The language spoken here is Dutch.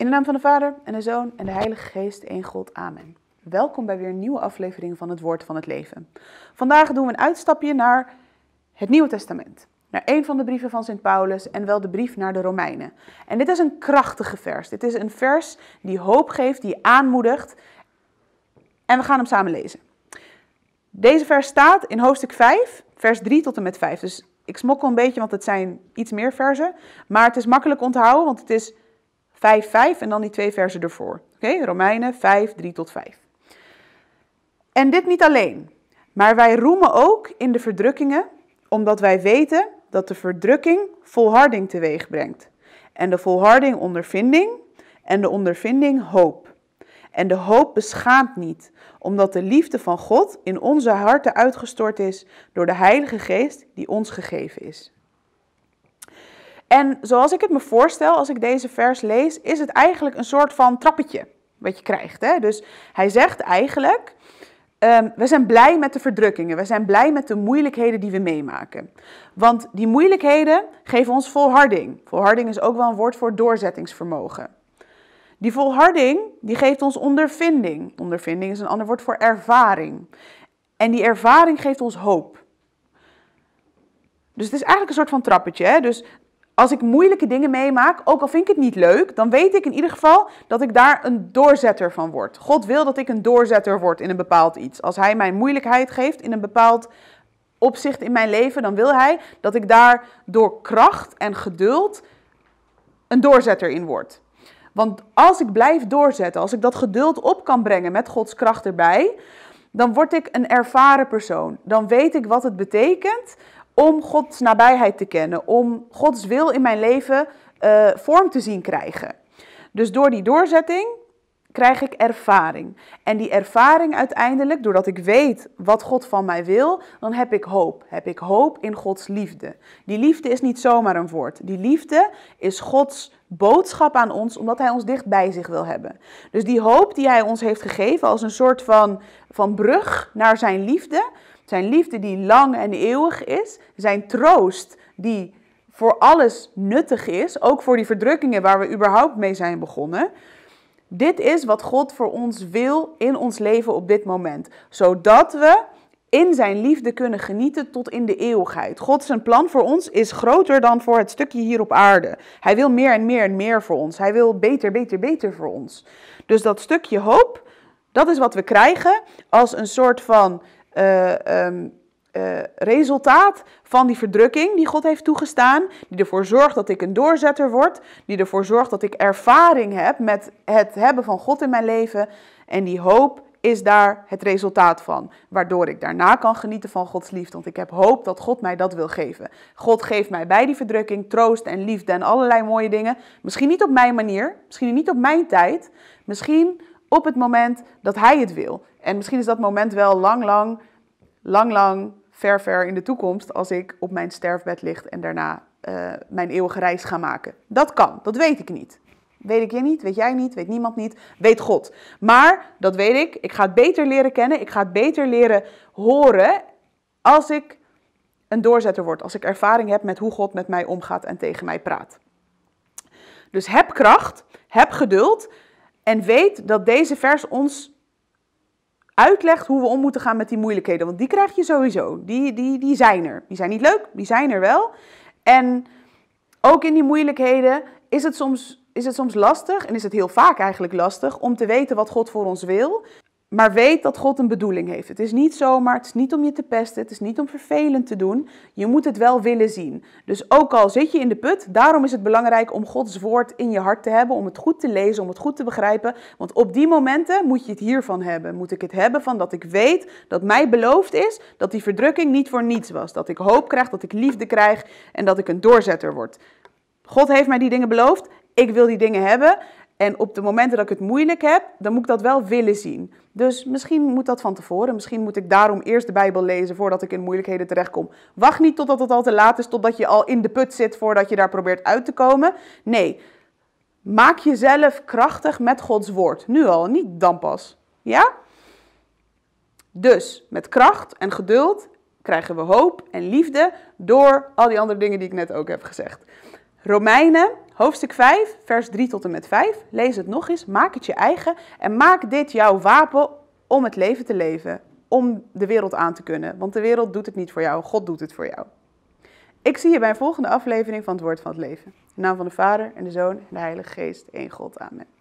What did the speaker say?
In de naam van de Vader en de Zoon en de Heilige Geest, één God. Amen. Welkom bij weer een nieuwe aflevering van het Woord van het Leven. Vandaag doen we een uitstapje naar het Nieuwe Testament. Naar een van de brieven van Sint Paulus en wel de brief naar de Romeinen. En dit is een krachtige vers. Dit is een vers die hoop geeft, die aanmoedigt. En we gaan hem samen lezen. Deze vers staat in hoofdstuk 5, vers 3 tot en met 5. Dus ik smokkel een beetje, want het zijn iets meer versen. Maar het is makkelijk onthouden, want het is 5, 5 en dan die twee versen ervoor. Oké, Romeinen 5, 3 tot 5. En dit niet alleen, maar wij roemen ook in de verdrukkingen, omdat wij weten dat de verdrukking volharding teweeg brengt. En de volharding ondervinding en de ondervinding hoop. En de hoop beschaamt niet, omdat de liefde van God in onze harten uitgestort is door de Heilige Geest die ons gegeven is. En zoals ik het me voorstel, als ik deze vers lees, is het eigenlijk een soort van trappetje wat je krijgt. Hè? Dus hij zegt eigenlijk, ehm, we zijn blij met de verdrukkingen, we zijn blij met de moeilijkheden die we meemaken. Want die moeilijkheden geven ons volharding. Volharding is ook wel een woord voor doorzettingsvermogen. Die volharding, die geeft ons ondervinding. Ondervinding is een ander woord voor ervaring. En die ervaring geeft ons hoop. Dus het is eigenlijk een soort van trappetje. Hè? Dus als ik moeilijke dingen meemaak, ook al vind ik het niet leuk, dan weet ik in ieder geval dat ik daar een doorzetter van word. God wil dat ik een doorzetter word in een bepaald iets. Als Hij mij moeilijkheid geeft in een bepaald opzicht in mijn leven, dan wil Hij dat ik daar door kracht en geduld een doorzetter in word. Want als ik blijf doorzetten, als ik dat geduld op kan brengen met Gods kracht erbij, dan word ik een ervaren persoon. Dan weet ik wat het betekent om Gods nabijheid te kennen, om Gods wil in mijn leven eh, vorm te zien krijgen. Dus door die doorzetting krijg ik ervaring. En die ervaring uiteindelijk, doordat ik weet wat God van mij wil, dan heb ik hoop. Heb ik hoop in Gods liefde. Die liefde is niet zomaar een woord. Die liefde is Gods boodschap aan ons, omdat Hij ons dicht bij zich wil hebben. Dus die hoop die Hij ons heeft gegeven als een soort van, van brug naar Zijn liefde, Zijn liefde die lang en eeuwig is, Zijn troost die voor alles nuttig is, ook voor die verdrukkingen waar we überhaupt mee zijn begonnen. Dit is wat God voor ons wil in ons leven op dit moment. Zodat we in zijn liefde kunnen genieten tot in de eeuwigheid. God zijn plan voor ons is groter dan voor het stukje hier op aarde. Hij wil meer en meer en meer voor ons. Hij wil beter, beter, beter voor ons. Dus dat stukje hoop, dat is wat we krijgen als een soort van eh, ehm, uh, resultaat van die verdrukking die God heeft toegestaan, die ervoor zorgt dat ik een doorzetter word, die ervoor zorgt dat ik ervaring heb met het hebben van God in mijn leven. En die hoop is daar het resultaat van, waardoor ik daarna kan genieten van Gods liefde, want ik heb hoop dat God mij dat wil geven. God geeft mij bij die verdrukking troost en liefde en allerlei mooie dingen. Misschien niet op mijn manier, misschien niet op mijn tijd, misschien op het moment dat Hij het wil. En misschien is dat moment wel lang, lang, lang, lang ver, ver in de toekomst als ik op mijn sterfbed ligt en daarna eh, mijn eeuwige reis ga maken. Dat kan, dat weet ik niet. Weet ik je niet, weet jij niet, weet niemand niet, weet God. Maar dat weet ik, ik ga het beter leren kennen, ik ga het beter leren horen als ik een doorzetter word, als ik ervaring heb met hoe God met mij omgaat en tegen mij praat. Dus heb kracht, heb geduld en weet dat deze vers ons uitlegt hoe we om moeten gaan met die moeilijkheden. Want die krijg je sowieso. Die, die, die zijn er. Die zijn niet leuk, die zijn er wel. En ook in die moeilijkheden is het soms is het soms lastig, en is het heel vaak eigenlijk lastig, om te weten wat God voor ons wil. Maar weet dat God een bedoeling heeft. Het is niet zomaar, het is niet om je te pesten, het is niet om vervelend te doen. Je moet het wel willen zien. Dus ook al zit je in de put, daarom is het belangrijk om Gods woord in je hart te hebben, om het goed te lezen, om het goed te begrijpen. Want op die momenten moet je het hiervan hebben. Moet ik het hebben van dat ik weet dat mij beloofd is dat die verdrukking niet voor niets was. Dat ik hoop krijg, dat ik liefde krijg en dat ik een doorzetter word. God heeft mij die dingen beloofd. Ik wil die dingen hebben. En op de momenten dat ik het moeilijk heb, dan moet ik dat wel willen zien. Dus misschien moet dat van tevoren. Misschien moet ik daarom eerst de Bijbel lezen voordat ik in moeilijkheden terechtkom. Wacht niet totdat het al te laat is, totdat je al in de put zit voordat je daar probeert uit te komen. Nee, maak jezelf krachtig met Gods woord. Nu al, niet dan pas. Ja? Dus met kracht en geduld krijgen we hoop en liefde door al die andere dingen die ik net ook heb gezegd. Romeinen Hoofdstuk 5, vers 3 tot en met 5. Lees het nog eens, maak het je eigen en maak dit jouw wapen om het leven te leven, om de wereld aan te kunnen. Want de wereld doet het niet voor jou, God doet het voor jou. Ik zie je bij een volgende aflevering van het Woord van het Leven. In naam van de Vader en de Zoon en de Heilige Geest, één God. Amen.